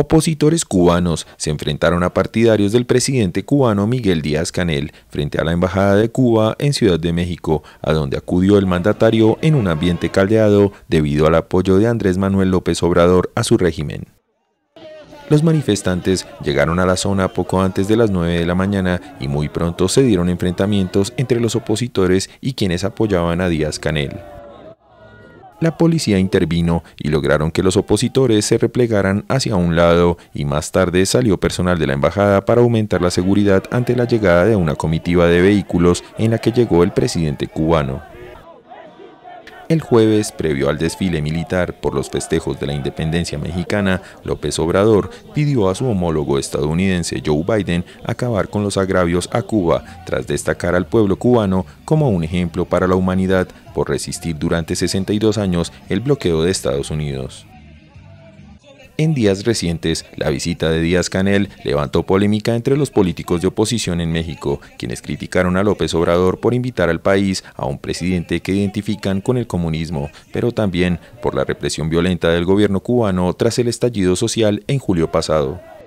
Opositores cubanos se enfrentaron a partidarios del presidente cubano Miguel Díaz Canel frente a la Embajada de Cuba en Ciudad de México, a donde acudió el mandatario en un ambiente caldeado debido al apoyo de Andrés Manuel López Obrador a su régimen. Los manifestantes llegaron a la zona poco antes de las 9 de la mañana y muy pronto se dieron enfrentamientos entre los opositores y quienes apoyaban a Díaz Canel la policía intervino y lograron que los opositores se replegaran hacia un lado y más tarde salió personal de la embajada para aumentar la seguridad ante la llegada de una comitiva de vehículos en la que llegó el presidente cubano. El jueves, previo al desfile militar por los festejos de la independencia mexicana, López Obrador pidió a su homólogo estadounidense Joe Biden acabar con los agravios a Cuba, tras destacar al pueblo cubano como un ejemplo para la humanidad por resistir durante 62 años el bloqueo de Estados Unidos. En días recientes, la visita de Díaz Canel levantó polémica entre los políticos de oposición en México, quienes criticaron a López Obrador por invitar al país a un presidente que identifican con el comunismo, pero también por la represión violenta del gobierno cubano tras el estallido social en julio pasado.